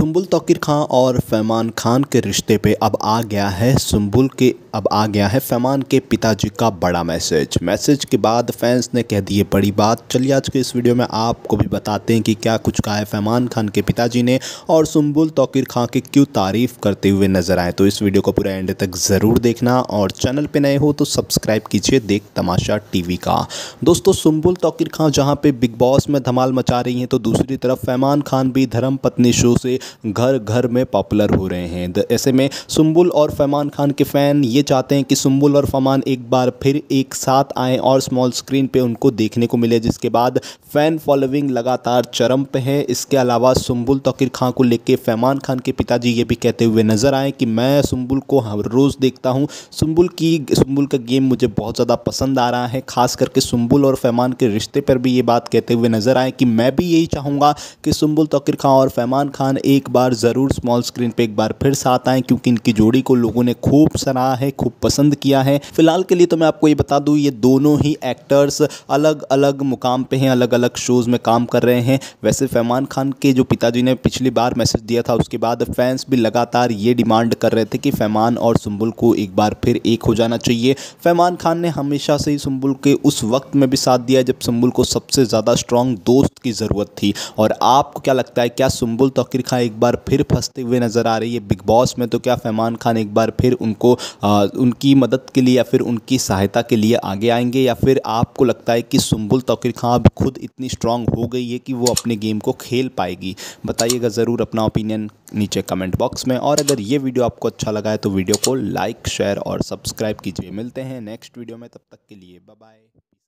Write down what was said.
सुम्बुल तौकीर खां और फैमान खान के रिश्ते पे अब आ गया है सुम्बुल के अब आ गया है फैमान के पिताजी का बड़ा मैसेज मैसेज के बाद फैंस ने कह दिए बड़ी बात चलिए आज के इस वीडियो में आपको भी बताते हैं कि क्या कुछ कहा है फैमान खान के पिताजी ने और सुम्बुल तोकीर खां की क्यों तारीफ़ करते हुए नजर आए तो इस वीडियो को पूरा एंड तक ज़रूर देखना और चैनल पर नए हो तो सब्सक्राइब कीजिए देख तमाशा टी का दोस्तों सुम्बुल तोकीर खां जहाँ पर बिग बॉस में धमाल मचा रही हैं तो दूसरी तरफ फैमान खान भी धर्म पत्नी शो से घर घर में पॉपुलर हो रहे हैं ऐसे में सुम्बुल और फैमान खान के फ़ैन ये ये चाहते हैं कि सुम्बुल और फमान एक बार फिर एक साथ आएँ और स्मॉल स्क्रीन पे उनको देखने को मिले जिसके बाद फ़ैन फॉलोइंग लगातार चरम पे है इसके अलावा सुम्बुल तकीर खां को लेके फैमान खान के पिताजी ये भी कहते हुए नज़र आए कि मैं सुम्बुल को हर रोज़ देखता हूँ सुम्बुल की सुम्बुल का गेम मुझे बहुत ज़्यादा पसंद आ रहा है ख़ास करके सुम्बुल और फैमान के रिश्ते पर भी ये बात कहते हुए नज़र आए कि मैं भी यही चाहूँगा कि सुम्बुल तोकिर खां और फैमान खान एक बार ज़रूर स्मॉल स्क्रीन पर एक बार फिर साथ आएँ क्योंकि इनकी जोड़ी को लोगों ने खूब सराहा है है खूब पसंद किया है फिलहाल के लिए तो मैं आपको ये बता दूँ ये दोनों ही एक्टर्स अलग अलग मुकाम पे हैं अलग अलग शोज़ में काम कर रहे हैं वैसे फैमान खान के जो पिताजी ने पिछली बार मैसेज दिया था उसके बाद फैंस भी लगातार ये डिमांड कर रहे थे कि फैमान और सुम्बुल को एक बार फिर एक हो जाना चाहिए फैमान खान ने हमेशा से ही सुम्बुल के उस वक्त में भी साथ दिया जब सुम्बुल को सबसे ज़्यादा स्ट्रॉन्ग दोस्त की ज़रूरत थी और आपको क्या लगता है क्या सुम्बुल तोकिर खां एक बार फिर फंसते हुए नज़र आ रही है बिग बॉस में तो क्या फैमान खान एक बार फिर उनको आ, उनकी मदद के लिए या फिर उनकी सहायता के लिए आगे आएंगे या फिर आपको लगता है कि सुम्बुल तोकिर खां अब खुद इतनी स्ट्रांग हो गई है कि वो अपने गेम को खेल पाएगी बताइएगा ज़रूर अपना ओपिनियन नीचे कमेंट बॉक्स में और अगर ये वीडियो आपको अच्छा लगा है तो वीडियो को लाइक शेयर और सब्सक्राइब कीजिए मिलते हैं नेक्स्ट वीडियो में तब तक के लिए बाय